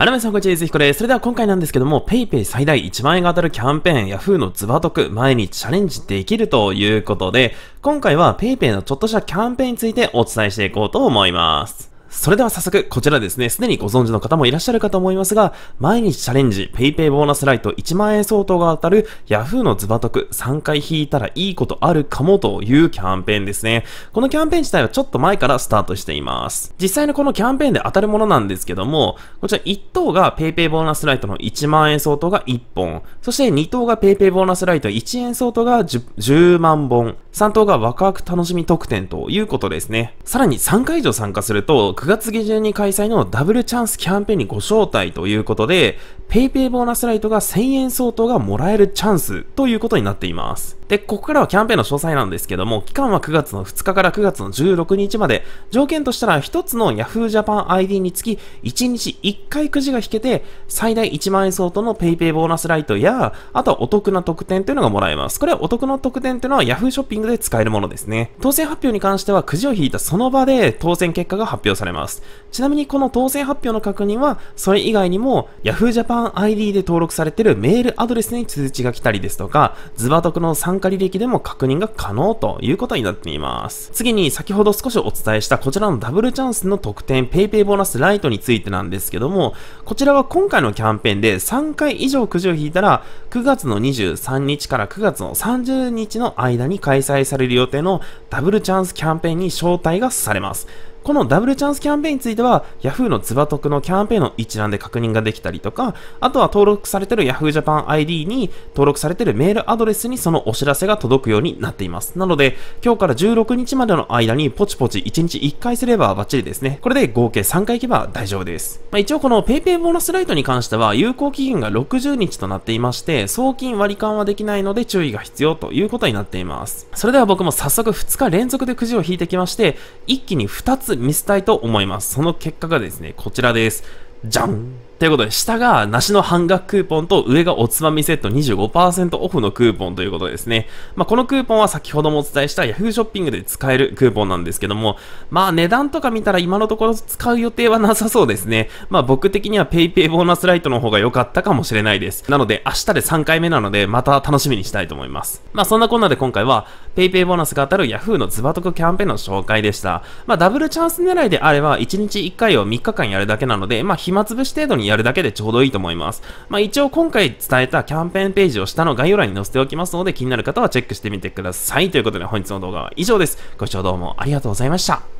あらめさんこんにちは、ゆずひこです。それでは今回なんですけども、PayPay 最大1万円が当たるキャンペーン、Yahoo のズバ得、毎日チャレンジできるということで、今回は PayPay のちょっとしたキャンペーンについてお伝えしていこうと思います。それでは早速、こちらですね、すでにご存知の方もいらっしゃるかと思いますが、毎日チャレンジ、PayPay ボーナスライト1万円相当が当たる Yahoo のズバ得3回引いたらいいことあるかもというキャンペーンですね。このキャンペーン自体はちょっと前からスタートしています。実際のこのキャンペーンで当たるものなんですけども、こちら1等が PayPay ボーナスライトの1万円相当が1本、そして2等が PayPay ボーナスライト1円相当が 10, 10万本、3等がワクワク楽しみ特典ということですね。さらに3回以上参加すると、月下旬に開催のダブルチャンスキャンペーンにご招待ということで、PayPay ボーナスライトが1000円相当がもらえるチャンスということになっています。で、ここからはキャンペーンの詳細なんですけども、期間は9月の2日から9月の16日まで、条件としたら1つの Yahoo Japan ID につき1日1回くじが引けて、最大1万円相当の PayPay ボーナスライトや、あとはお得な特典というのがもらえます。これはお得な特典というのは Yahoo ショッピングで使えるものですね。当選発表に関してはくじを引いたその場で当選結果が発表されます。れます。ちなみにこの当選発表の確認は、それ以外にも Yahoo Japan ID で登録されているメールアドレスに通知が来たりですとか、ズバトクの参加履歴でも確認が可能ということになっています。次に先ほど少しお伝えしたこちらのダブルチャンスの特典 PayPay ボーナスライトについてなんですけども、こちらは今回のキャンペーンで3回以上くじを引いたら、9月の23日から9月の30日の間に開催される予定のダブルチャンスキャンペーンに招待がされます。このダブルチャンスキャンペーンについては Yahoo のズバトクのキャンペーンの一覧で確認ができたりとか、あとは登録されてる Yahoo Japan ID に登録されてるメールアドレスにそのお知らせが届くようになっています。なので、今日から16日までの間にポチポチ1日1回すればバッチリですね。これで合計3回いけば大丈夫です。まあ、一応この PayPay ボーナスライトに関しては有効期限が60日となっていまして、送金割り勘はできないので注意が必要ということになっています。それでは僕も早速2日連続でくじを引いてきまして、一気に2つ見せたいと思います。その結果がですね、こちらです。じゃんということで、下が梨の半額クーポンと上がおつまみセット25%オフのクーポンということですね。まあ、このクーポンは先ほどもお伝えした Yahoo ショッピングで使えるクーポンなんですけども、まあ値段とか見たら今のところ使う予定はなさそうですね。まあ僕的には PayPay ボーナスライトの方が良かったかもしれないです。なので明日で3回目なのでまた楽しみにしたいと思います。まあそんなこんなで今回は PayPay ボーナスが当たる Yahoo のズバトクキャンペーンの紹介でした。まあダブルチャンス狙いであれば1日1回を3日間やるだけなので、まあ暇つぶし程度にやるだけでちょうどいいと思います。まあ、一応今回伝えたキャンペーンページを下の概要欄に載せておきますので、気になる方はチェックしてみてください。ということで本日の動画は以上です。ご視聴どうもありがとうございました。